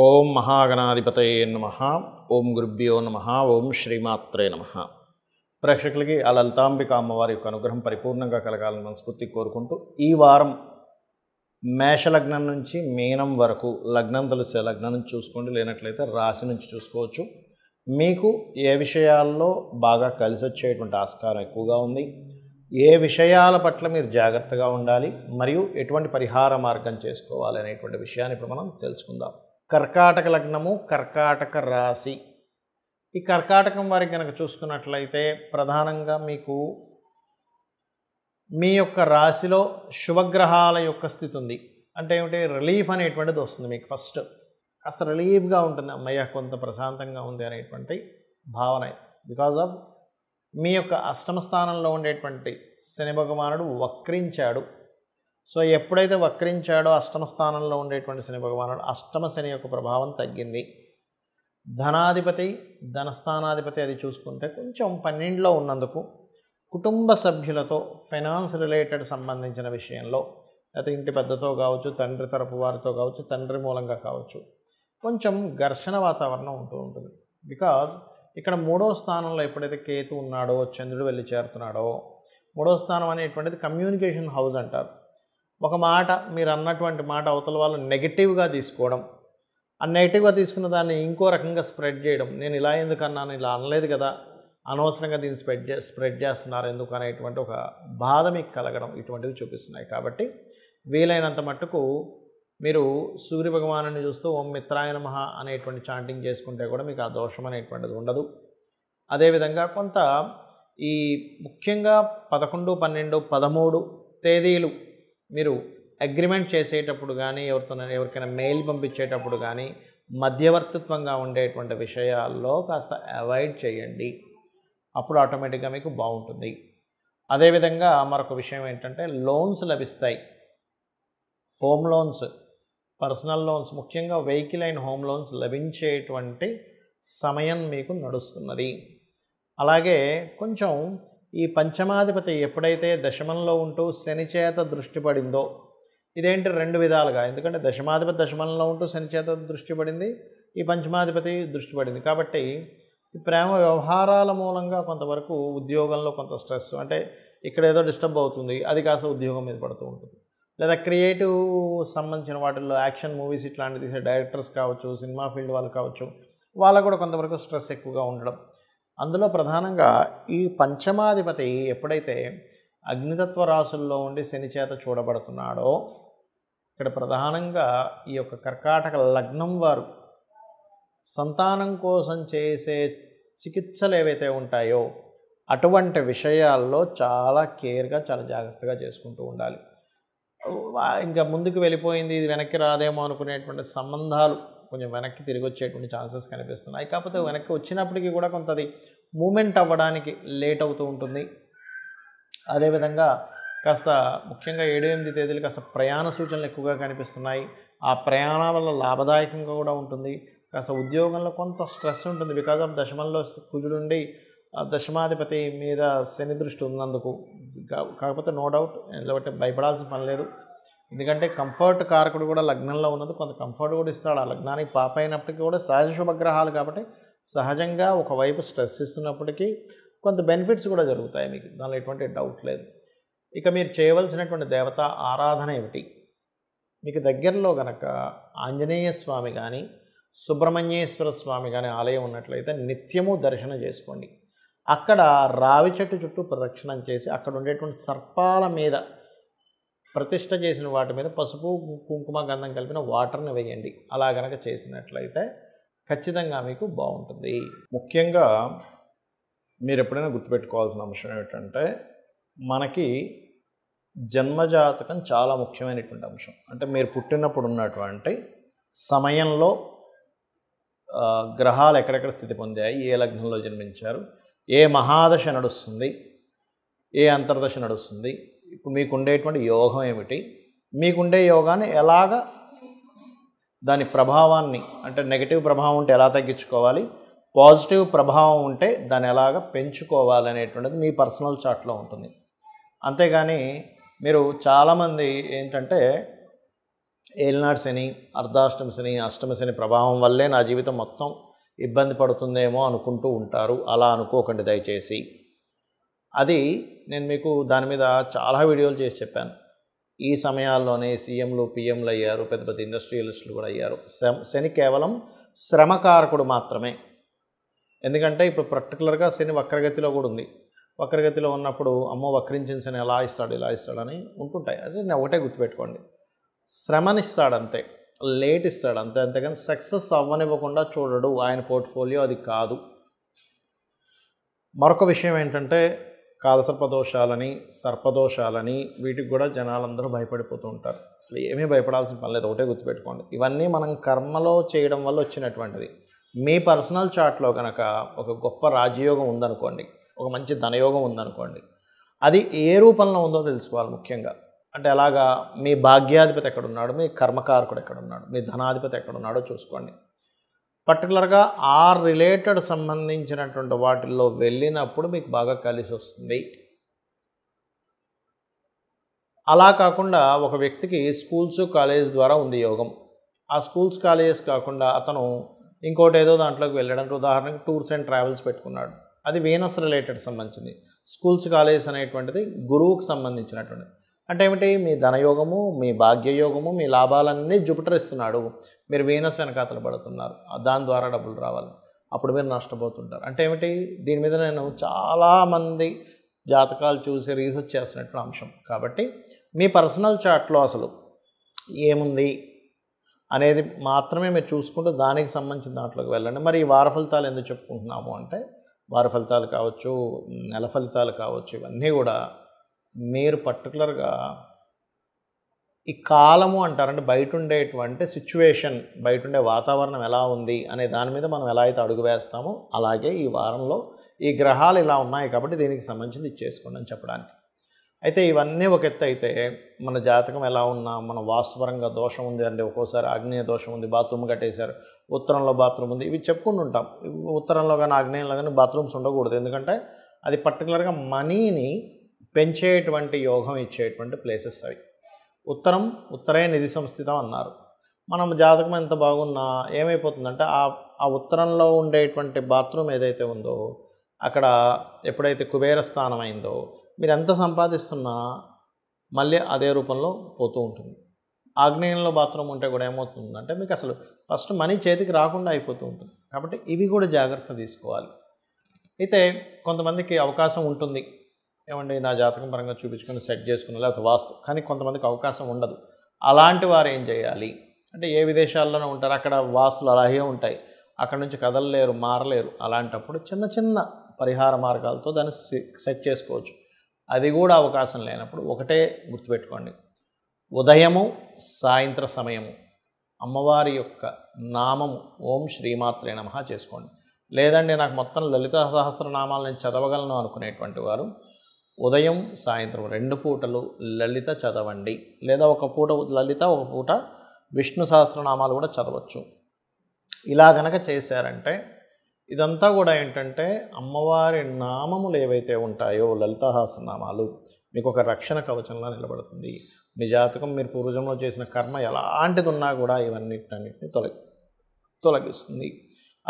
ఓం మహాగణాధిపతయ నమ ఓం గురుభ్యో నమ ఓం శ్రీమాత్రే నమ ప్రేక్షకులకి ఆ లలితాంబిక అమ్మవారి యొక్క అనుగ్రహం పరిపూర్ణంగా కలగాలని మనస్ఫూర్తి కోరుకుంటూ ఈ వారం మేషలగ్నం నుంచి మీనం వరకు లగ్నం తెలిసే లగ్నం నుంచి చూసుకోండి లేనట్లయితే రాశి నుంచి చూసుకోవచ్చు మీకు ఏ విషయాల్లో బాగా కలిసి వచ్చేటువంటి ఆస్కారం ఎక్కువగా ఉంది ఏ విషయాల పట్ల మీరు జాగ్రత్తగా ఉండాలి మరియు ఎటువంటి పరిహార మార్గం చేసుకోవాలి అనేటువంటి విషయాన్ని ఇప్పుడు మనం తెలుసుకుందాం కర్కాటక లగ్నము కర్కాటక రాశి ఈ కర్కాటకం వారికి కనుక చూసుకున్నట్లయితే ప్రధానంగా మీకు మీ యొక్క రాశిలో శుభగ్రహాల యొక్క స్థితి ఉంది అంటే ఏమిటి రిలీఫ్ అనేటువంటిది వస్తుంది మీకు ఫస్ట్ కాస్త రిలీఫ్గా ఉంటుంది అమ్మయ్య కొంత ప్రశాంతంగా ఉంది అనేటువంటి భావన బికాజ్ ఆఫ్ మీ యొక్క అష్టమ స్థానంలో ఉండేటువంటి శని భగవానుడు వక్రించాడు సో ఎప్పుడైతే వక్రించాడో అష్టమ స్థానంలో ఉండేటువంటి శని భగవానుడు అష్టమ శని యొక్క ప్రభావం తగ్గింది ధనాధిపతి ధనస్థానాధిపతి అది చూసుకుంటే కొంచెం పన్నెండులో ఉన్నందుకు కుటుంబ సభ్యులతో ఫైనాన్స్ రిలేటెడ్ సంబంధించిన విషయంలో లేకపోతే ఇంటి పెద్దతో కావచ్చు తండ్రి తరపు వారితో కావచ్చు తండ్రి మూలంగా కావచ్చు కొంచెం ఘర్షణ వాతావరణం ఉంటూ ఉంటుంది బికాజ్ ఇక్కడ మూడో స్థానంలో ఎప్పుడైతే కేతు ఉన్నాడో చంద్రుడు వెళ్ళి చేరుతున్నాడో మూడో స్థానం అనేటువంటిది కమ్యూనికేషన్ హౌస్ అంటారు ఒక మాట మీరు అన్నటువంటి మాట అవతల వాళ్ళు నెగిటివ్గా తీసుకోవడం ఆ నెగిటివ్గా తీసుకున్న దాన్ని ఇంకో రకంగా స్ప్రెడ్ చేయడం నేను ఇలా ఎందుకు అన్నాను ఇలా అనలేదు కదా అనవసరంగా దీన్ని స్ప్రెడ్ చే స్ప్రెడ్ చేస్తున్నారు ఎందుకు అనేటువంటి ఒక బాధ మీకు కలగడం ఇటువంటివి చూపిస్తున్నాయి కాబట్టి వీలైనంత మట్టుకు మీరు సూర్య భగవాను చూస్తూ ఓం మిత్రాయ నమ అనేటువంటి చాంటింగ్ చేసుకుంటే కూడా మీకు ఆ దోషం అనేటువంటిది ఉండదు అదేవిధంగా కొంత ఈ ముఖ్యంగా పదకొండు పన్నెండు పదమూడు తేదీలు మీరు అగ్రిమెంట్ చేసేటప్పుడు కానీ ఎవరితోనైనా ఎవరికైనా మెయిల్ పంపించేటప్పుడు కానీ మధ్యవర్తిత్వంగా ఉండేటువంటి విషయాల్లో కాస్త అవాయిడ్ చేయండి అప్పుడు ఆటోమేటిక్గా మీకు బాగుంటుంది అదేవిధంగా మరొక విషయం ఏంటంటే లోన్స్ లభిస్తాయి హోమ్ లోన్స్ పర్సనల్ లోన్స్ ముఖ్యంగా వెహికల్ అండ్ హోమ్ లోన్స్ లభించేటువంటి సమయం మీకు నడుస్తున్నది అలాగే కొంచెం ఈ పంచమాధిపతి ఎప్పుడైతే దశమంలో ఉంటూ శనిచేత దృష్టి పడిందో ఇదేంటి రెండు విధాలుగా ఎందుకంటే దశమాధిపతి దశమంలో ఉంటూ శనిచేత దృష్టి పడింది ఈ పంచమాధిపతి దృష్టి పడింది కాబట్టి ఈ ప్రేమ వ్యవహారాల మూలంగా కొంతవరకు ఉద్యోగంలో కొంత స్ట్రెస్ అంటే ఇక్కడ ఏదో డిస్టర్బ్ అవుతుంది అది కాస్త ఉద్యోగం మీద పడుతూ ఉంటుంది లేదా క్రియేటివ్ సంబంధించిన వాటిల్లో యాక్షన్ మూవీస్ ఇట్లాంటివి తీసే డైరెక్టర్స్ కావచ్చు సినిమా ఫీల్డ్ వాళ్ళు కావచ్చు వాళ్ళకు కూడా కొంతవరకు స్ట్రెస్ ఎక్కువగా ఉండడం అందులో ప్రధానంగా ఈ పంచమాధిపతి ఎప్పుడైతే అగ్నితత్వ రాశుల్లో ఉండి శని చేత చూడబడుతున్నాడో ఇక్కడ ప్రధానంగా ఈ యొక్క కర్కాటక లగ్నం వారు సంతానం కోసం చేసే చికిత్సలు ఏవైతే ఉంటాయో అటువంటి విషయాల్లో చాలా కేర్గా చాలా జాగ్రత్తగా చేసుకుంటూ ఉండాలి ఇంకా ముందుకు వెళ్ళిపోయింది ఇది వెనక్కి రాదేమో అనుకునేటువంటి సంబంధాలు కొంచెం వెనక్కి తిరిగి వచ్చేటువంటి ఛాన్సెస్ కనిపిస్తున్నాయి కాకపోతే వెనక్కి వచ్చినప్పటికీ కూడా కొంత అది మూమెంట్ అవ్వడానికి లేట్ అవుతూ ఉంటుంది అదేవిధంగా కాస్త ముఖ్యంగా ఏడు ఎనిమిది తేదీలు కాస్త ప్రయాణ సూచనలు ఎక్కువగా కనిపిస్తున్నాయి ఆ ప్రయాణాల వల్ల లాభదాయకంగా కూడా ఉంటుంది కాస్త ఉద్యోగంలో కొంత స్ట్రెస్ ఉంటుంది బికాజ్ ఆఫ్ దశమంలో కుజుడుండి దశమాధిపతి మీద శని దృష్టి ఉన్నందుకు కాకపోతే నో డౌట్ ఎందుకంటే భయపడాల్సిన పని లేదు ఎందుకంటే కంఫర్ట్ కారకుడు కూడా లగ్నంలో ఉన్నది కొంత కంఫర్ట్ కూడా ఇస్తాడు ఆ లగ్నానికి పాప అయినప్పటికీ కూడా సహజ శుభగ్రహాలు కాబట్టి సహజంగా ఒకవైపు స్ట్రెస్ ఇస్తున్నప్పటికీ కొంత బెనిఫిట్స్ కూడా జరుగుతాయి మీకు దానిలో ఎటువంటి డౌట్ లేదు ఇక మీరు చేయవలసినటువంటి దేవత ఆరాధన ఏమిటి మీకు దగ్గరలో గనక ఆంజనేయ స్వామి కానీ సుబ్రహ్మణ్యేశ్వర స్వామి కానీ ఆలయం ఉన్నట్లయితే నిత్యము దర్శనం చేసుకోండి అక్కడ రావి చెట్టు చుట్టూ ప్రదక్షిణం చేసి అక్కడ ఉండేటువంటి సర్పాల మీద ప్రతిష్ట చేసిన వాటి మీద పసుపు కుంకుమ గంధం కలిపిన వాటర్ని వేయండి అలా గనక చేసినట్లయితే ఖచ్చితంగా మీకు బాగుంటుంది ముఖ్యంగా మీరు ఎప్పుడైనా గుర్తుపెట్టుకోవాల్సిన అంశం ఏమిటంటే మనకి జన్మజాతకం చాలా ముఖ్యమైనటువంటి అంశం అంటే మీరు పుట్టినప్పుడు ఉన్నటువంటి సమయంలో గ్రహాలు ఎక్కడెక్కడ స్థితి పొందాయి ఏ లగ్నంలో జన్మించారు ఏ మహాదశ నడుస్తుంది ఏ అంతర్దశ నడుస్తుంది ఇప్పుడు మీకు ఉండేటువంటి యోగం ఏమిటి మీకుండే యోగాన్ని ఎలాగ దాని ప్రభావాన్ని అంటే నెగిటివ్ ప్రభావం ఉంటే ఎలా తగ్గించుకోవాలి పాజిటివ్ ప్రభావం ఉంటే దాన్ని ఎలాగ పెంచుకోవాలి అనేటువంటిది మీ పర్సనల్ చార్ట్లో ఉంటుంది అంతేగాని మీరు చాలామంది ఏంటంటే ఏలినాడు శని అర్ధాష్టమి శని అష్టమి శని ప్రభావం వల్లే నా జీవితం మొత్తం ఇబ్బంది పడుతుందేమో అనుకుంటూ ఉంటారు అలా అనుకోకండి దయచేసి అది నేను మీకు దాని మీద చాలా వీడియోలు చేసి చెప్పాను ఈ సమయాల్లోనే సీఎంలు పిఎంలు అయ్యారు పెద్ద పెద్ద ఇండస్ట్రియలిస్టులు కూడా అయ్యారు శని కేవలం శ్రమకారకుడు మాత్రమే ఎందుకంటే ఇప్పుడు పర్టికులర్గా శని వక్రగతిలో కూడా ఉంది వక్రగతిలో ఉన్నప్పుడు అమ్మో వక్రించిన శని ఎలా ఇస్తాడు ఇలా అని ఉంటుంటాయి అది నేను ఒకటే గుర్తుపెట్టుకోండి శ్రమనిస్తాడు అంతే లేట్ ఇస్తాడు అంతే అంతేకాని సక్సెస్ అవ్వనివ్వకుండా చూడడు ఆయన పోర్ట్ఫోలియో అది కాదు మరొక విషయం ఏంటంటే కాలసర్పదోషాలని సర్పదోషాలని వీటికి కూడా జనాలందరూ భయపడిపోతూ ఉంటారు అసలు ఏమీ భయపడాల్సిన పని లేదు ఒకటే గుర్తుపెట్టుకోండి ఇవన్నీ మనం కర్మలో చేయడం వల్ల వచ్చినటువంటిది మీ పర్సనల్ చార్ట్లో కనుక ఒక గొప్ప రాజయోగం ఉందనుకోండి ఒక మంచి ధనయోగం ఉందనుకోండి అది ఏ రూపంలో ఉందో తెలుసుకోవాలి ముఖ్యంగా అంటే అలాగా మీ భాగ్యాధిపతి ఎక్కడున్నాడు మీ కర్మకారకుడు ఎక్కడున్నాడు మీ ధనాధిపతి ఎక్కడున్నాడో చూసుకోండి పర్టికులర్గా ఆ రిలేటెడ్ సంబంధించినటువంటి వాటిల్లో వెళ్ళినప్పుడు మీకు బాగా కలిసి వస్తుంది అలా కాకుండా ఒక వ్యక్తికి స్కూల్స్ కాలేజ్ ద్వారా ఉంది యోగం ఆ స్కూల్స్ కాలేజెస్ కాకుండా అతను ఇంకోటి ఏదో దాంట్లోకి వెళ్ళడానికి ఉదాహరణకు టూర్స్ అండ్ ట్రావెల్స్ పెట్టుకున్నాడు అది వీనస్ రిలేటెడ్ సంబంధించింది స్కూల్స్ కాలేజెస్ అనేటువంటిది గురువుకు సంబంధించినటువంటిది అంటే ఏమిటి మీ ధనయోగము మీ భాగ్యయోగము మీ లాభాలన్నీ జుపిటర్ ఇస్తున్నాడు మీరు వీనస్ వెనకాతలు పడుతున్నారు దాని ద్వారా డబ్బులు రావాలి అప్పుడు మీరు నష్టపోతుంటారు అంటే ఏమిటి దీని మీద నేను చాలామంది జాతకాలు చూసి రీసెర్చ్ చేస్తున్నట్టు అంశం కాబట్టి మీ పర్సనల్ చాట్లో అసలు ఏముంది అనేది మాత్రమే మీరు చూసుకుంటూ దానికి సంబంధించిన దాంట్లోకి వెళ్ళండి మరి ఈ వార ఫలితాలు ఎందుకు చెప్పుకుంటున్నాము అంటే వార ఫలితాలు కావచ్చు నెల ఫలితాలు కావచ్చు ఇవన్నీ కూడా మీరు పర్టికులర్గా ఈ కాలము అంటారు అంటే బయట ఉండేటువంటి సిచ్యువేషన్ బయట ఉండే వాతావరణం ఎలా ఉంది అనే దాని మీద మనం ఎలా అయితే అడుగు వేస్తామో అలాగే ఈ వారంలో ఈ గ్రహాలు ఇలా ఉన్నాయి కాబట్టి దీనికి సంబంధించింది ఇచ్చేసుకోండి అని చెప్పడానికి అయితే ఇవన్నీ ఒక ఎత్తు అయితే మన జాతకం ఎలా ఉన్నా మన వాస్తుపరంగా దోషం ఉంది అంటే ఒక్కోసారి ఆగ్నేయ దోషం ఉంది బాత్రూమ్ కట్టేశారు ఉత్తరంలో బాత్రూమ్ ఉంది ఇవి చెప్పుకుంటూ ఉంటాం ఉత్తరంలో కానీ ఆగ్నేయంలో కానీ బాత్రూమ్స్ ఉండకూడదు ఎందుకంటే అది పర్టికులర్గా మనీని పెంచేటువంటి యోగం ఇచ్చేటువంటి ప్లేసెస్ అవి ఉత్తరం ఉత్తరే నిధి సంస్థితం అన్నారు మనం జాతకం ఎంత బాగున్నా ఏమైపోతుందంటే ఆ ఆ ఉత్తరంలో ఉండేటువంటి బాత్రూమ్ ఏదైతే ఉందో అక్కడ ఎప్పుడైతే కుబేర స్థానం అయిందో మీరు ఎంత సంపాదిస్తున్నా మళ్ళీ అదే రూపంలో పోతూ ఉంటుంది ఆగ్నేయంలో బాత్రూమ్ ఉంటే కూడా ఏమవుతుందంటే మీకు అసలు ఫస్ట్ మనీ చేతికి రాకుండా అయిపోతూ ఉంటుంది కాబట్టి ఇవి కూడా జాగ్రత్త తీసుకోవాలి అయితే కొంతమందికి అవకాశం ఉంటుంది ఏమండి నా జాతకం పరంగా చూపించుకుని సెట్ చేసుకుని లేకపోతే వాస్తు కానీ కొంతమందికి అవకాశం ఉండదు అలాంటి వారు ఏం చేయాలి అంటే ఏ విదేశాల్లోనే ఉంటారు అక్కడ వాస్తులు అలాగే ఉంటాయి అక్కడ నుంచి కదలలేరు మారలేరు అలాంటప్పుడు చిన్న చిన్న పరిహార మార్గాలతో దాన్ని సెట్ చేసుకోవచ్చు అది కూడా అవకాశం లేనప్పుడు ఒకటే గుర్తుపెట్టుకోండి ఉదయము సాయంత్ర సమయము అమ్మవారి యొక్క నామము ఓం శ్రీమాత్రే నమ చేసుకోండి లేదండి నాకు మొత్తం లలిత సహస్రనామాలు నేను చదవగలను అనుకునేటువంటి వారు ఉదయం సాయంత్రం రెండు పూటలు లలిత చదవండి లేదా ఒక పూట లలిత ఒక పూట విష్ణు సహస్రనామాలు కూడా చదవచ్చు ఇలా గనక చేశారంటే ఇదంతా కూడా ఏంటంటే అమ్మవారి నామములు ఏవైతే ఉంటాయో సహస్రనామాలు మీకు ఒక రక్షణ కవచంలా నిలబడుతుంది మీ జాతకం మీరు పూర్వజంలో చేసిన కర్మ ఎలాంటిది ఉన్నా కూడా ఇవన్నిటిని తొలగి తొలగిస్తుంది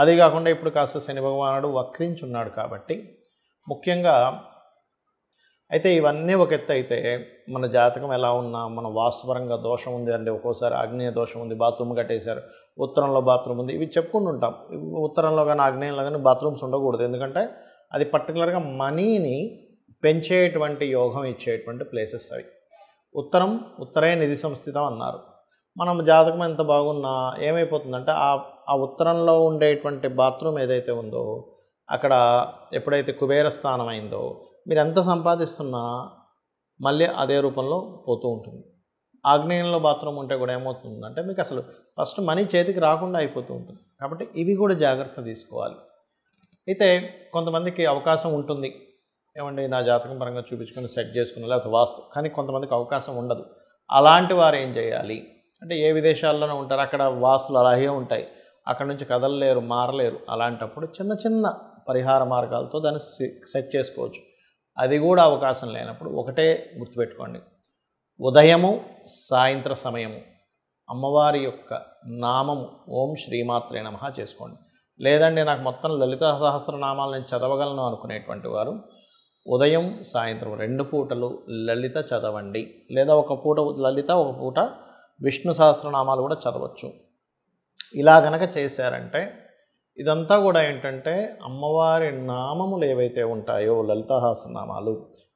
అదే కాకుండా ఇప్పుడు కాస్త శని భగవానుడు వక్రించున్నాడు కాబట్టి ముఖ్యంగా అయితే ఇవన్నీ ఒక ఎత్తు అయితే మన జాతకం ఎలా ఉన్నా మన వాస్తవరంగా దోషం ఉంది అంటే ఒక్కోసారి ఆగ్నేయ దోషం ఉంది బాత్రూమ్ కట్టేశారు ఉత్తరంలో బాత్రూమ్ ఉంది ఇవి చెప్పుకుంటూ ఉంటాం ఉత్తరంలో కానీ ఆగ్నేయంలో కానీ బాత్రూమ్స్ ఉండకూడదు ఎందుకంటే అది పర్టికులర్గా మనీని పెంచేటువంటి యోగం ఇచ్చేటువంటి ప్లేసెస్ అవి ఉత్తరం ఉత్తరే నిధి సంస్థితం అన్నారు మనం జాతకం ఎంత బాగున్నా ఏమైపోతుందంటే ఆ ఆ ఉత్తరంలో ఉండేటువంటి బాత్రూమ్ ఏదైతే ఉందో అక్కడ ఎప్పుడైతే కుబేర స్థానం అయిందో మీరు ఎంత సంపాదిస్తున్నా మళ్ళీ అదే రూపంలో పోతూ ఉంటుంది ఆగ్నేయంలో బాత్రూమ్ ఉంటే కూడా ఏమవుతుందంటే మీకు అసలు ఫస్ట్ మనీ చేతికి రాకుండా అయిపోతూ ఉంటుంది కాబట్టి ఇవి కూడా జాగ్రత్త తీసుకోవాలి అయితే కొంతమందికి అవకాశం ఉంటుంది ఏమండి నా జాతకం పరంగా చూపించుకొని సెట్ చేసుకుని లేకపోతే వాస్తు కానీ కొంతమందికి అవకాశం ఉండదు అలాంటి వారు ఏం చేయాలి అంటే ఏ విదేశాల్లోనే ఉంటారు అక్కడ వాసులు అలాగే ఉంటాయి అక్కడ నుంచి కదలలేరు మారలేరు అలాంటప్పుడు చిన్న చిన్న పరిహార మార్గాలతో దాన్ని సెట్ చేసుకోవచ్చు అది కూడా అవకాశం లేనప్పుడు ఒకటే గుర్తుపెట్టుకోండి ఉదయము సాయంత్ర సమయము అమ్మవారి యొక్క నామము ఓం శ్రీమాత్రే నమ చేసుకోండి లేదండి నాకు మొత్తం లలిత సహస్రనామాలు నేను చదవగలను అనుకునేటువంటి వారు ఉదయం సాయంత్రం రెండు పూటలు లలిత చదవండి లేదా ఒక పూట లలిత ఒక పూట విష్ణు సహస్రనామాలు కూడా చదవచ్చు ఇలా గనక చేశారంటే ఇదంతా కూడా ఏంటంటే అమ్మవారి నామములు ఏవైతే ఉంటాయో లలితహాసనామాలు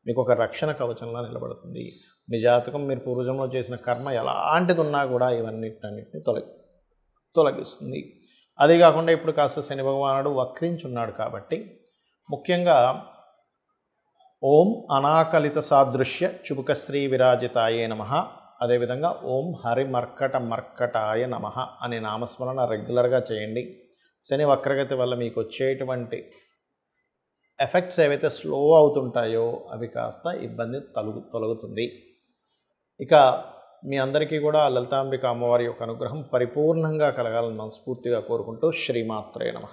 మీకు ఒక రక్షణ కవచంలా నిలబడుతుంది మీ జాతకం మీరు పూర్వజంలో చేసిన కర్మ ఎలాంటిది ఉన్నా కూడా ఇవన్నిటన్నిటిని తొలగి తొలగిస్తుంది అదే కాకుండా ఇప్పుడు కాస్త శని భగవానుడు వక్రించున్నాడు కాబట్టి ముఖ్యంగా ఓం అనాకలిత సాదృశ్య శ్రీ విరాజితాయే నమ అదేవిధంగా ఓం హరిమర్కట మర్కటాయ నమ అనే నామస్మరణ రెగ్యులర్గా చేయండి శని వక్రగతి వల్ల మీకు వచ్చేటువంటి ఎఫెక్ట్స్ ఏవైతే స్లో అవుతుంటాయో అవి కాస్త ఇబ్బంది తొలగు తొలగుతుంది ఇక మీ అందరికీ కూడా లలితాంబిక అమ్మవారి యొక్క అనుగ్రహం పరిపూర్ణంగా కలగాలని మనస్ఫూర్తిగా కోరుకుంటూ శ్రీమాత్రే నమ